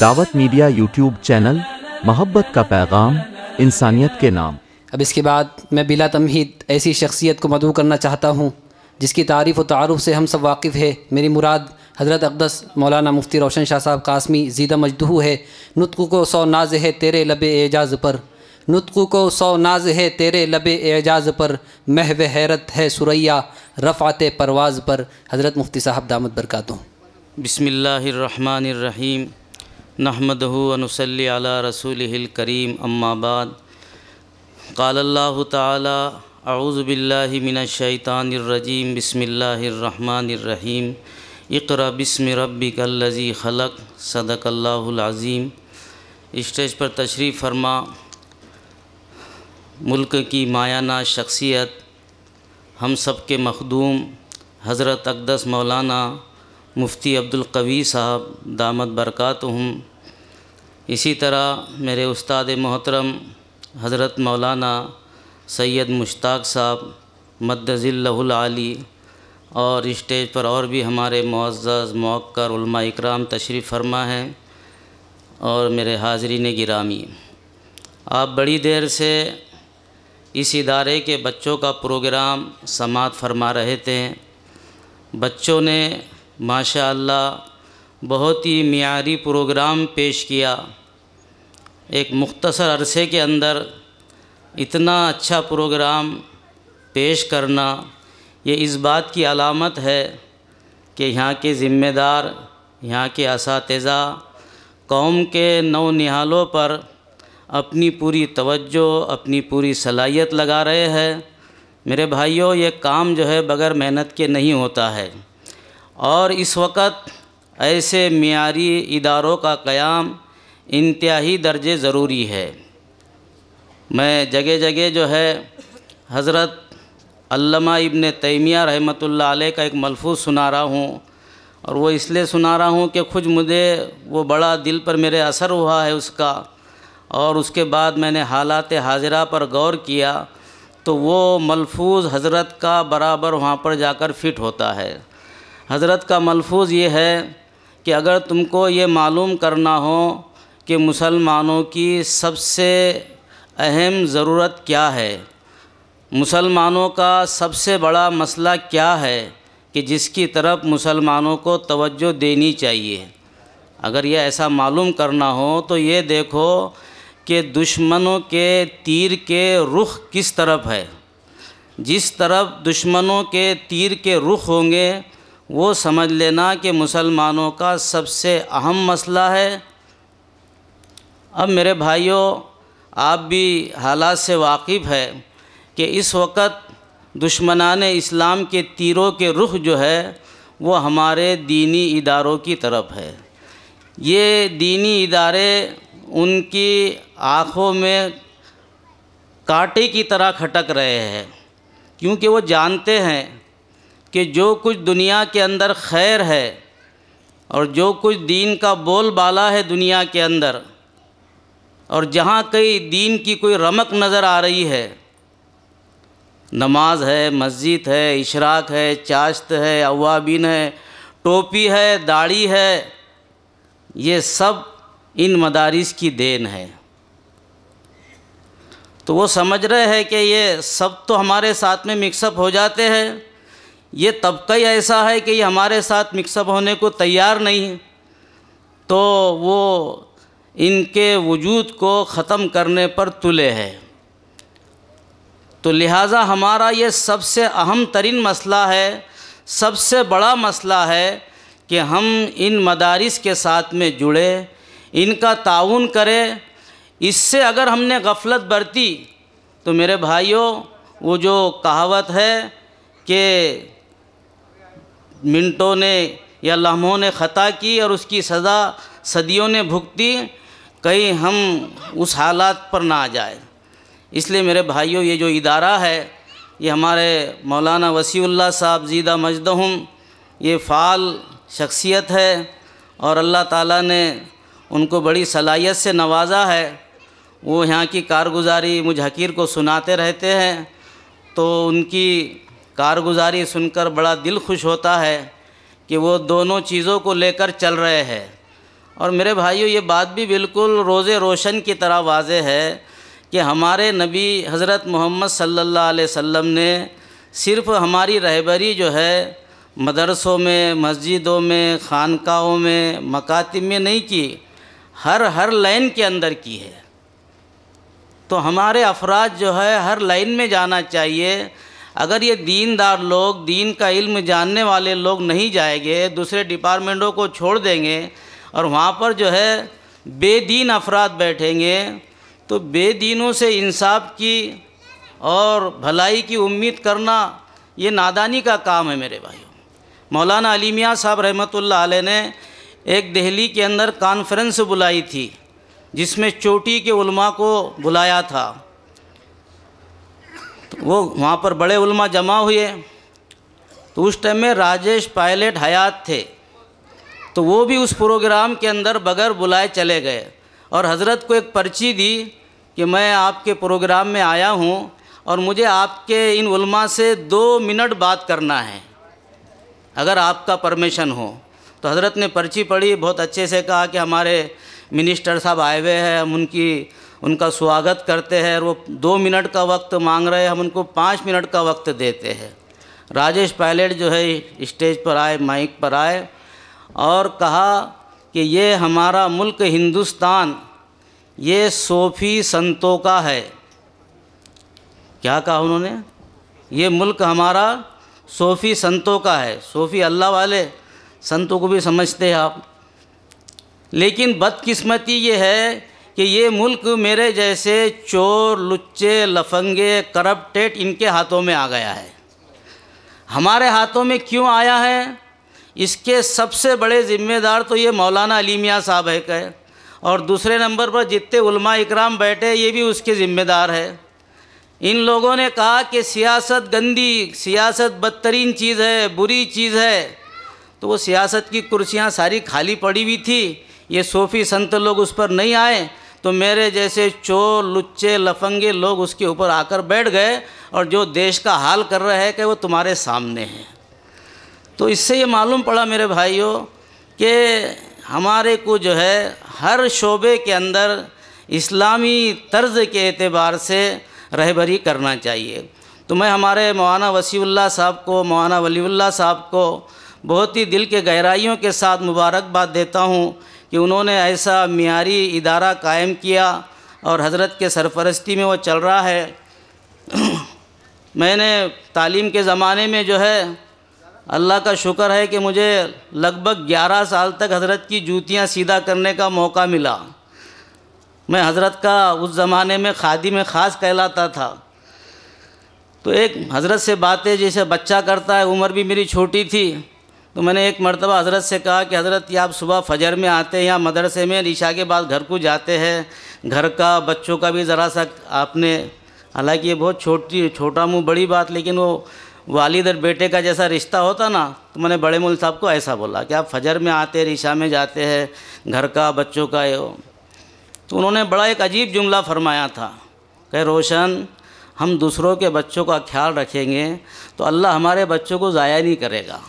दावत media YouTube channel मोहब्बत का पैगाम इंसानियत के नाम अब इसके बाद मैं बिला तमहीद ऐसी शख्सियत को मदू करना चाहता हूँ जिसकी तारीफ़ व तारफ़ से हम सब वाकिफ़ है मेरी मुराद हज़रत अकदस मौलाना मुफ्ती रोशन शाह साहब कासमी जीदा मजदू है नुतकु को सौ नाज है तेरे लब एजाज पर नुतकु को सौ नाज है तेरे लब एजाज पर महव हैरत है सुरैया रफ़ात परवाज़ पर हज़रत मुफ्ती साहब दामद बरकातों बिसमीम नहमद नसली अला रसूल करीम अम्माबाद काल्ला ताउज़बिल्लिमिनशैतानरजीम बसमीम इकरा बिस्म रबिकल्लज़ी खलक सदकल्लाज़ीम इस्टेज पर तशरीफ़ फरमा मुल्क की मायाना शख्सियत हम सब के मखदूम हज़रत अकदस मौलाना मुफ्ती कवी साहब दामद बरक़ात हूँ इसी तरह मेरे उस्ताद मोहतरम हज़रत मौलाना सैयद मुश्ताक साहब मद्दज़िल्लाली और स्टेज पर और भी हमारे मुआज़ मौक़र इकराम तशरीफ़ फरमा हैं और मेरे हाजरीन गिरामी आप बड़ी देर से इस इदारे के बच्चों का प्रोग्राम समात फरमा रहे थे बच्चों ने माशा बहुत ही मीरी प्रोग्राम पेश किया एक मुख्तसर अरसे के अंदर इतना अच्छा प्रोग्राम पेश करना ये इस बात की अलामत है कि यहाँ के ज़िम्मेदार यहाँ के इस कौम के नौ निहालों पर अपनी पूरी तवज्जो अपनी पूरी सलाहियत लगा रहे हैं मेरे भाइयों ये काम जो है बग़ैर मेहनत के नहीं होता है और इस वक्त ऐसे मीरी इदारों का क़्याम इंतहाई दर्जे ज़रूरी है मैं जगह जगह जो है हज़रत अल्लामा इब्न तैमिया रहमतुल्लाह अलैह का एक मलफूज सुना रहा हूँ और वो इसलिए सुना रहा हूँ कि खुद मुझे वो बड़ा दिल पर मेरे असर हुआ है उसका और उसके बाद मैंने हालात हाजिरा पर गौर किया तो वो मलफूज हज़रत का बराबर वहाँ पर जाकर फिट होता है हज़रत का मलफूज ये है कि अगर तुमको ये मालूम करना हो कि मुसलमानों की सबसे अहम ज़रूरत क्या है मुसलमानों का सबसे बड़ा मसला क्या है कि जिसकी तरफ मुसलमानों को तवज्जो देनी चाहिए अगर यह ऐसा मालूम करना हो तो ये देखो कि दुश्मनों के तीर के रुख किस तरफ है जिस तरफ दुश्मनों के तीर के रुख होंगे वो समझ लेना कि मुसलमानों का सबसे अहम मसला है अब मेरे भाइयों आप भी हालात से वाकिफ़ है कि इस वक्त दुश्मनान इस्लाम के तीरों के रुख जो है वो हमारे दीनी इदारों की तरफ है ये दीनी इदारे उनकी आँखों में कांटे की तरह खटक रहे हैं क्योंकि वो जानते हैं कि जो कुछ दुनिया के अंदर खैर है और जो कुछ दीन का बोलबाला है दुनिया के अंदर और जहाँ कई दीन की कोई रमक नज़र आ रही है नमाज है मस्जिद है इशराक है चाश्त है अवाबिन है टोपी है दाढ़ी है ये सब इन मदारिस की देन है तो वो समझ रहे हैं कि ये सब तो हमारे साथ में मिक्सअप हो जाते हैं ये तबका ही ऐसा है कि ये हमारे साथ मिक्सअप होने को तैयार नहीं है तो वो इनके वजूद को ख़त्म करने पर तुले है तो लिहाजा हमारा ये सबसे अहम तरीन मसला है सबसे बड़ा मसला है कि हम इन मदारस के साथ में जुड़े इनका ताउन करें इससे अगर हमने गफलत बरती तो मेरे भाइयों वो जो कहावत है कि मिनटों ने या लम्हों ने ख़ता की और उसकी सज़ा सदियों ने भुगती कहीं हम उस हालात पर ना आ जाए इसलिए मेरे भाइयों ये जो इदारा है ये हमारे मौलाना वसीउल्ला साहब जीदा मजदहम ये फ़ाल शख्सियत है और अल्लाह ताला ने उनको बड़ी सलाहियत से नवाजा है वो यहाँ की कारगुजारी हकीर को सुनाते रहते हैं तो उनकी कारगुजारी सुनकर बड़ा दिल खुश होता है कि वो दोनों चीज़ों को लेकर चल रहे हैं और मेरे भाइयों ये बात भी बिल्कुल रोज़े रोशन की तरह वाज है कि हमारे नबी हज़रत मोहम्मद सल्लल्लाहु अलैहि ने सिर्फ़ हमारी रहबरी जो है मदरसों में मस्जिदों में खानकाओं में मकातब में नहीं की हर हर लाइन के अंदर की है तो हमारे अफ़राज जो है हर लाइन में जाना चाहिए अगर ये दीनदार लोग दीन का इल्म जानने वाले लोग नहीं जाएंगे दूसरे डिपार्टमेंटों को छोड़ देंगे और वहाँ पर जो है बेदीन अफराद बैठेंगे तो बेदीनों से इंसाफ की और भलाई की उम्मीद करना ये नादानी का काम है मेरे भाइयों मौलाना अलीमिया साहब रहमत आल ने एक दहली के अंदर कॉन्फ्रेंस बुलाई थी जिसमें चोटी के उलमा को बुलाया था वो वहाँ पर बड़े उलमा जमा हुए तो उस टाइम में राजेश पायलट हयात थे तो वो भी उस प्रोग्राम के अंदर बगैर बुलाए चले गए और हज़रत को एक पर्ची दी कि मैं आपके प्रोग्राम में आया हूँ और मुझे आपके इन उलमा से दो मिनट बात करना है अगर आपका परमिशन हो तो हज़रत ने पर्ची पढ़ी बहुत अच्छे से कहा कि हमारे मिनिस्टर साहब आए हुए हैं हम उनकी उनका स्वागत करते हैं और वो दो मिनट का वक्त मांग रहे हैं हम उनको पाँच मिनट का वक्त देते हैं राजेश पायलट जो है स्टेज पर आए माइक पर आए और कहा कि ये हमारा मुल्क हिंदुस्तान ये सोफ़ी संतों का है क्या कहा उन्होंने ये मुल्क हमारा सोफ़ी संतों का है सोफ़ी अल्लाह वाले संतों को भी समझते हैं आप लेकिन बदकिस्मती ये है कि ये मुल्क मेरे जैसे चोर लुच्चे लफंगे करप्टेड इनके हाथों में आ गया है हमारे हाथों में क्यों आया है इसके सबसे बड़े ज़िम्मेदार तो ये मौलाना अलीमिया साहब है कहे और दूसरे नंबर पर जितने उलमा इकराम बैठे ये भी उसके ज़िम्मेदार है इन लोगों ने कहा कि सियासत गंदी सियासत बदतरीन चीज़ है बुरी चीज़ है तो वो सियासत की कुर्सियाँ सारी खाली पड़ी हुई थी ये सोफ़ी संत लोग उस पर नहीं आए तो मेरे जैसे चोर लुच्चे लफंगे लोग उसके ऊपर आकर बैठ गए और जो देश का हाल कर रहे हैं कि वो तुम्हारे सामने हैं तो इससे ये मालूम पड़ा मेरे भाइयों कि हमारे को जो है हर शोबे के अंदर इस्लामी तर्ज के अतबार से रहबरी करना चाहिए तो मैं हमारे मौाना वसीउल्ला साहब को मौाना वलीउल्ला साहब को बहुत ही दिल के गहराइयों के साथ मुबारकबाद देता हूँ कि उन्होंने ऐसा मीरी इदारा कायम किया और हज़रत के सरपरस्ती में वो चल रहा है मैंने तालीम के ज़माने में जो है अल्लाह का शुक्र है कि मुझे लगभग 11 साल तक हज़रत की जूतियाँ सीधा करने का मौका मिला मैं हज़रत का उस ज़माने में खादी में ख़ास कहलाता था तो एक हज़रत से बातें जैसे बच्चा करता है उम्र भी मेरी छोटी थी तो मैंने एक मरतबा हज़रत से कहा कि हज़रत आप सुबह फजर में आते हैं या मदरसे में ईशा के बाद घर को जाते हैं घर का बच्चों का भी ज़रा सा आपने हालांकि ये बहुत छोटी छोटा मुँह बड़ी बात लेकिन वो वालिद और बेटे का जैसा रिश्ता होता ना तो मैंने बड़े मुल साहब को ऐसा बोला कि आप फजर में आते हैं ईशा में जाते हैं घर का बच्चों का ये तो उन्होंने बड़ा एक अजीब जुमला फरमाया था कह रोशन हम दूसरों के बच्चों का ख्याल रखेंगे तो अल्लाह हमारे बच्चों को ज़ाया नहीं करेगा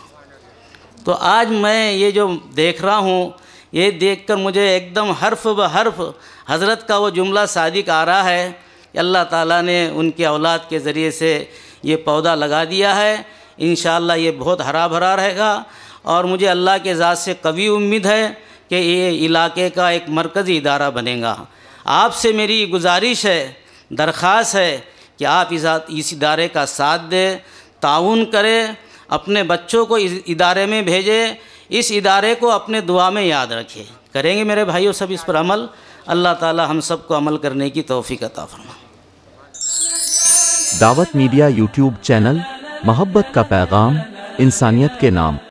तो आज मैं ये जो देख रहा हूँ ये देखकर मुझे एकदम हर्फ ब हर्फ हज़रत का वो जुमला सादिक आ रहा है अल्लाह ताला ने उनके औलाद के ज़रिए से ये पौधा लगा दिया है इन ये बहुत हरा भरा रहेगा और मुझे अल्लाह के ज़ात से कभी उम्मीद है कि ये इलाके का एक मरकज़ी इदारा बनेगा आपसे मेरी गुजारिश है दरख्वास है कि आप इस इदारे का साथ दें ताउन करें अपने बच्चों को इस इदारे में भेजें इस इदारे को अपने दुआ में याद रखे करेंगे मेरे भाइयों सब इस पर अमल अल्लाह ताला हम सबको अमल करने की तोफ़ी का फरमा दावत मीडिया यूट्यूब चैनल मोहब्बत का पैगाम इंसानियत के नाम